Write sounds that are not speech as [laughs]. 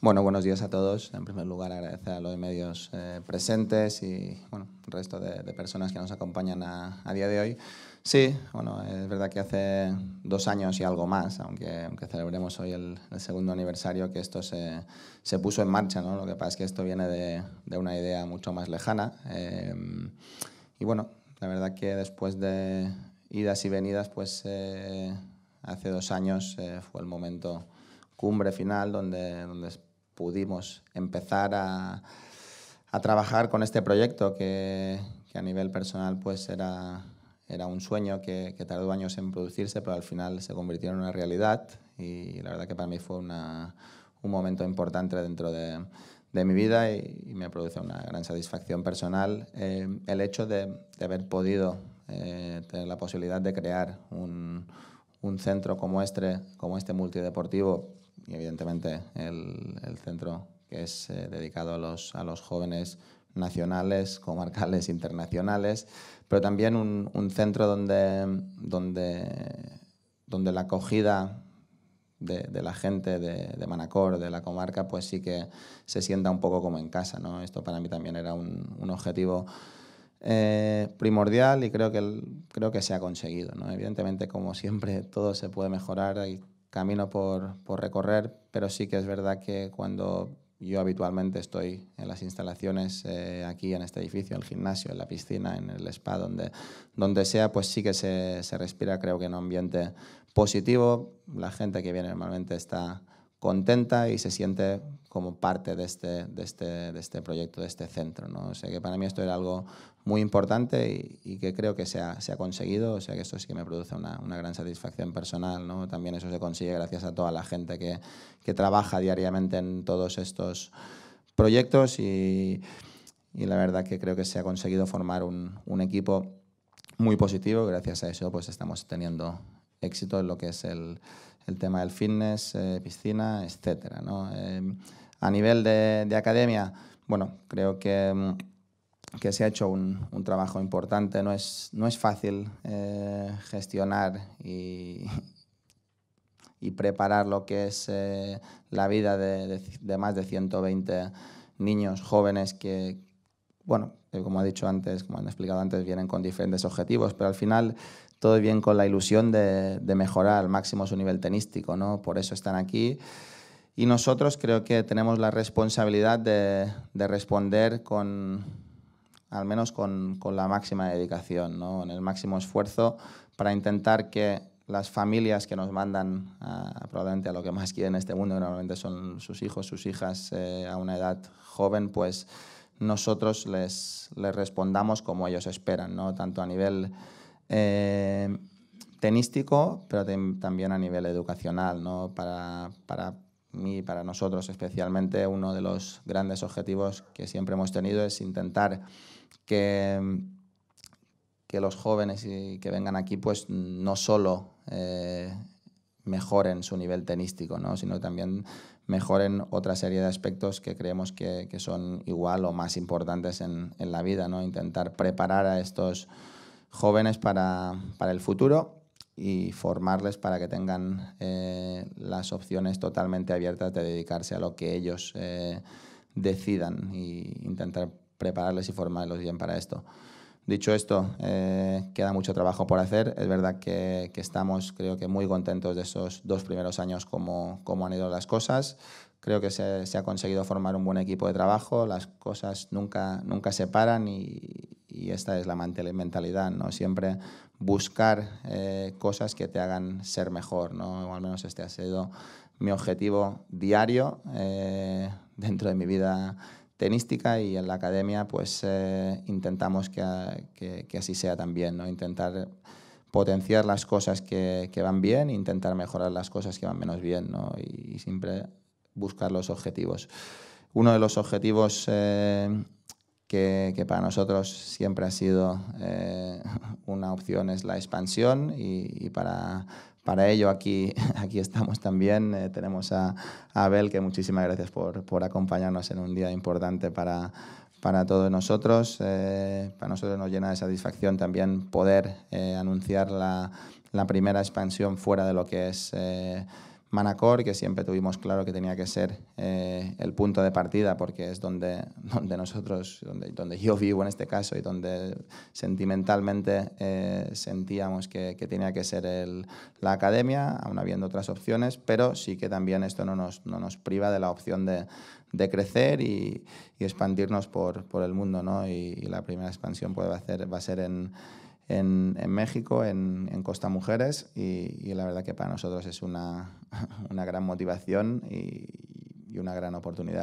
Bueno, buenos días a todos. En primer lugar, agradecer a los medios eh, presentes y bueno, resto de, personas que nos acompañan a, día de hoy. Sí, bueno, es verdad que hace dos años y algo más, aunque, aunque celebremos hoy el, segundo aniversario, que esto se, se, puso en marcha. ¿no? Lo que pasa es que esto viene de, de una idea mucho más lejana. Eh, y bueno, la verdad que después de idas y venidas, pues eh, hace dos años fue el momento cumbre final donde, donde pudimos empezar a, a trabajar con este proyecto que, a nivel personal pues era, era un sueño que, tardó años en producirse, pero al final se convirtió en una realidad y la verdad que para mí fue una, un momento importante dentro de, de mi vida y, me produce una gran satisfacción personal eh, el hecho de, de haber podido eh, tener la posibilidad de crear un, un centro como este, como este multideportivo y evidentemente el, centro que es eh, dedicado a los, a los jóvenes nacionales, comarcales, [laughs] internacionales, pero también un, centro donde, donde, donde la acogida de, la gente de, Manacor, de la comarca, pues sí que se sienta un poco como en casa. ¿no? Esto para mí también era un, objetivo eh, primordial y creo que, creo que se ha conseguido. Evidentemente, como siempre, [laughs] todo se puede mejorar, camino por, por recorrer, pero sí que es verdad que cuando yo habitualmente estoy en las instalaciones eh, aquí en este edificio, en el gimnasio, en la piscina, en el spa, donde, donde sea, pues sí que se, se respira, creo que en un ambiente positivo. La gente que viene normalmente está contenta y se siente como parte este, de este, de este, proyecto, de este centro. ¿no? O sea que para mí esto era algo muy importante y, que creo que se ha, conseguido, o sea que esto sí que me produce una, gran satisfacción personal. También eso se consigue gracias a toda la gente que, trabaja diariamente en todos estos proyectos y, la verdad que creo que se ha conseguido formar un, un equipo muy positivo. Gracias a eso pues estamos teniendo éxito en lo que es el, tema del fitness, eh, piscina, etcétera. Em, a nivel de, academia, bueno, creo que, mm, que se ha hecho un, trabajo importante. No es, no es fácil eh, gestionar y, preparar lo que es eh, la vida de, de, más de 120 niños jóvenes que, bueno, eh, como ha dicho antes, como han explicado antes, vienen con diferentes objetivos, pero al final todo bien con la ilusión de, mejorar al máximo su nivel tenístico, ¿no? Por eso están aquí. Y nosotros creo que tenemos la responsabilidad de, responder con, al menos con, la máxima dedicación, ¿no? En el máximo esfuerzo para intentar que las familias que nos mandan probablemente a lo que más quieren en este mundo, normalmente son sus hijos, sus hijas eh, a una edad joven, pues nosotros les, respondamos como ellos esperan, ¿no? tanto a nivel eh, tenístico, pero también a nivel educacional. Para, para mí, para nosotros especialmente, uno de los grandes objetivos que siempre hemos tenido es intentar que, que los jóvenes que vengan aquí pues no solo... Eh, mejoren su nivel tenístico, ¿no? sino también mejoren otra serie de aspectos que creemos que, son igual o más importantes en, la vida. ¿no? Intentar preparar a estos jóvenes para, el futuro y formarles para que tengan eh, las opciones totalmente abiertas de dedicarse a lo que ellos eh, decidan e intentar prepararles y formarlos bien para esto. Dicho esto, eh, queda mucho trabajo por hacer. Es verdad que, estamos, creo que, muy contentos de esos dos primeros años, como, como han ido las cosas. Creo que se, ha conseguido formar un buen equipo de trabajo. Las cosas nunca, nunca se paran y, esta es la mentalidad, ¿no? Siempre buscar eh, cosas que te hagan ser mejor, ¿no? al menos este ha sido mi objetivo diario eh, dentro de mi vida tenística y en la academia pues eh, intentamos que, así sea también, ¿no? Intentar potenciar las cosas que, van bien, intentar mejorar las cosas que van menos bien, Y, siempre buscar los objetivos. Uno de los objetivos eh, que, para nosotros siempre ha sido eh, [laughs] una opción es la expansión y para, para ello aquí, [laughs] aquí estamos también. Eh, tenemos a, Abel, que muchísimas gracias por, por, acompañarnos en un día importante para, para todos nosotros. Eh, para nosotros nos llena de satisfacción también poder eh, anunciar la, la, primera expansión fuera de lo que es... Manacor, que siempre tuvimos claro que tenía que ser eh, el punto de partida, porque es donde, [laughs] donde nosotros, donde, donde yo vivo en este caso y donde sentimentalmente eh, sentíamos que, tenía que ser la academia, aún habiendo otras opciones, pero sí que también esto no nos, no nos priva de la opción de, crecer y, y, expandirnos por, el mundo, ¿no? Y, la primera expansión puede va a ser en en, México, en, Costa Mujeres, y, la verdad que para nosotros es una, [laughs] una gran motivación y una gran oportunidad.